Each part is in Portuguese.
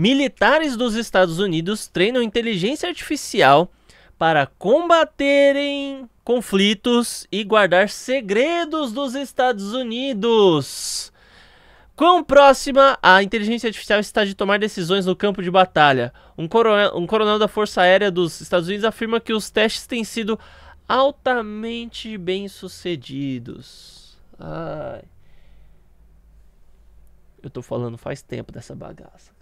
Militares dos Estados Unidos treinam inteligência artificial para combaterem conflitos e guardar segredos dos Estados Unidos. Quão próxima a inteligência artificial está de tomar decisões no campo de batalha? Um coronel, um coronel, da Força Aérea dos Estados Unidos afirma que os testes têm sido altamente bem-sucedidos. Ai. Eu tô falando faz tempo dessa bagaça.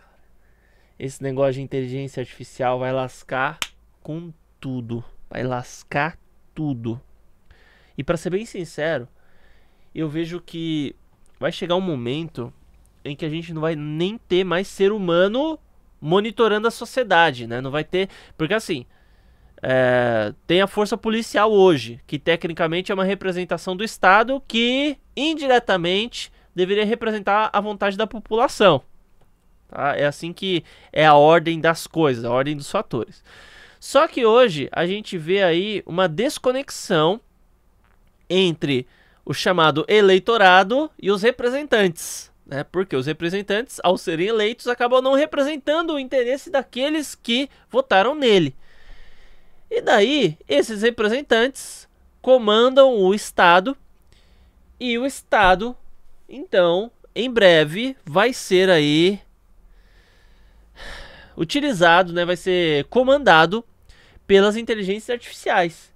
Esse negócio de inteligência artificial vai lascar com tudo. Vai lascar tudo. E para ser bem sincero, eu vejo que vai chegar um momento em que a gente não vai nem ter mais ser humano monitorando a sociedade, né? Não vai ter. Porque assim. É... tem a força policial hoje, que tecnicamente é uma representação do Estado que indiretamente deveria representar a vontade da população. Tá? É assim que é a ordem das coisas, a ordem dos fatores. Só que hoje a gente vê aí uma desconexão entre o chamado eleitorado e os representantes. Né? Porque os representantes, ao serem eleitos, acabam não representando o interesse daqueles que votaram nele. E daí, esses representantes comandam o Estado e o Estado, então, em breve, vai ser aí utilizado, né, vai ser comandado pelas inteligências artificiais.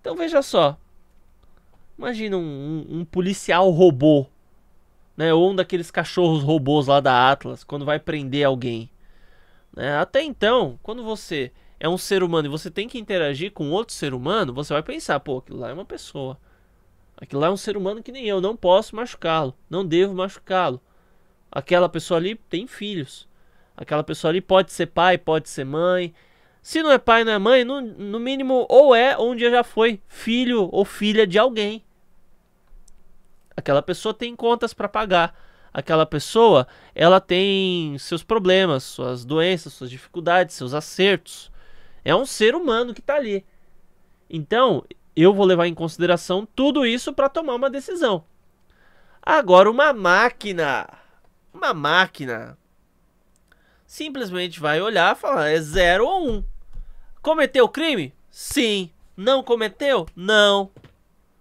Então veja só, imagina um, um, um policial robô, né, ou um daqueles cachorros robôs lá da Atlas, quando vai prender alguém. Né? Até então, quando você é um ser humano e você tem que interagir com outro ser humano, você vai pensar, pô, aquilo lá é uma pessoa. Aquilo lá é um ser humano que nem eu, não posso machucá-lo, não devo machucá-lo. Aquela pessoa ali tem filhos. Aquela pessoa ali pode ser pai, pode ser mãe. Se não é pai, não é mãe, no, no mínimo ou é ou um dia já foi filho ou filha de alguém. Aquela pessoa tem contas para pagar. Aquela pessoa, ela tem seus problemas, suas doenças, suas dificuldades, seus acertos. É um ser humano que tá ali. Então, eu vou levar em consideração tudo isso para tomar uma decisão. Agora, uma máquina. Uma máquina simplesmente vai olhar e falar: é 0 ou 1. Um. Cometeu crime? Sim. Não cometeu? Não.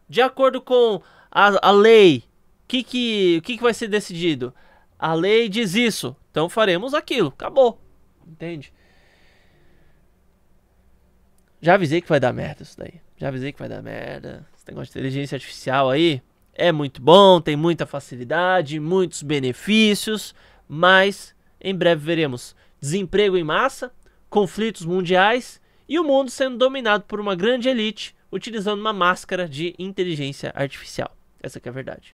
De acordo com a, a lei, o que, que, que, que vai ser decidido? A lei diz isso, então faremos aquilo. Acabou. Entende? Já avisei que vai dar merda isso daí. Já avisei que vai dar merda. Esse negócio de inteligência artificial aí é muito bom, tem muita facilidade, muitos benefícios, mas em breve veremos desemprego em massa, conflitos mundiais e o mundo sendo dominado por uma grande elite utilizando uma máscara de inteligência artificial. Essa é a verdade.